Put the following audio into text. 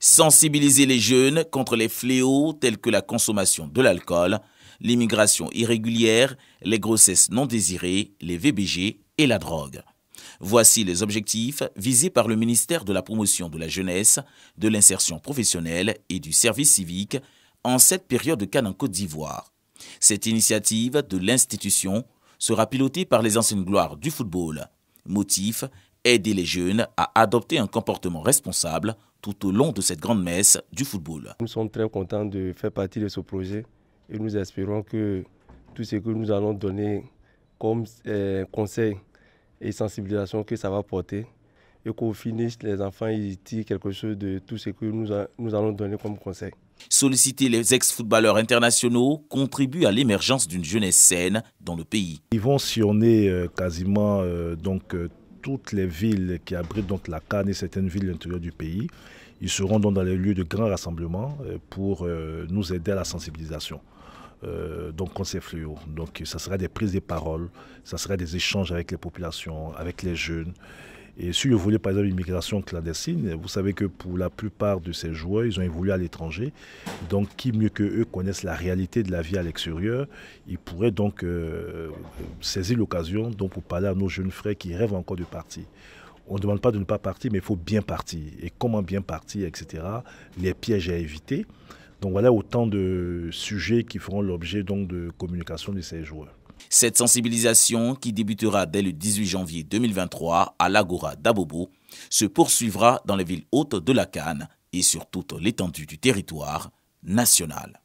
sensibiliser les jeunes contre les fléaux tels que la consommation de l'alcool, l'immigration irrégulière, les grossesses non désirées, les VBG et la drogue. Voici les objectifs visés par le ministère de la Promotion de la Jeunesse, de l'Insertion professionnelle et du Service civique en cette période de Cannes en Côte d'Ivoire. Cette initiative de l'institution sera pilotée par les anciennes gloires du football. Motif aider les jeunes à adopter un comportement responsable tout au long de cette grande messe du football. Nous sommes très contents de faire partie de ce projet et nous espérons que tout ce que nous allons donner comme euh, conseil et sensibilisation que ça va porter et qu'au finish, les enfants ils tirent quelque chose de tout ce que nous, nous allons donner comme conseil. Solliciter les ex-footballeurs internationaux contribue à l'émergence d'une jeunesse saine dans le pays. Ils vont surner euh, quasiment euh, donc toutes les villes qui abritent donc la Cannes et certaines villes de l'intérieur du pays. Ils seront donc dans les lieux de grands rassemblements euh, pour euh, nous aider à la sensibilisation. Euh, donc contre fluo Donc ça sera des prises de parole, ça sera des échanges avec les populations, avec les jeunes. Et si vous voulez, par exemple, une migration clandestine, vous savez que pour la plupart de ces joueurs, ils ont évolué à l'étranger. Donc, qui mieux que eux connaissent la réalité de la vie à l'extérieur, ils pourraient donc euh, saisir l'occasion pour parler à nos jeunes frères qui rêvent encore de partir on ne demande pas de ne pas partir, mais il faut bien partir. Et comment bien partir, etc. Les pièges à éviter. Donc voilà autant de sujets qui feront l'objet donc de communication de ces joueurs. Cette sensibilisation, qui débutera dès le 18 janvier 2023 à l'Agora d'Abobo, se poursuivra dans les villes hautes de la Cannes et sur toute l'étendue du territoire national.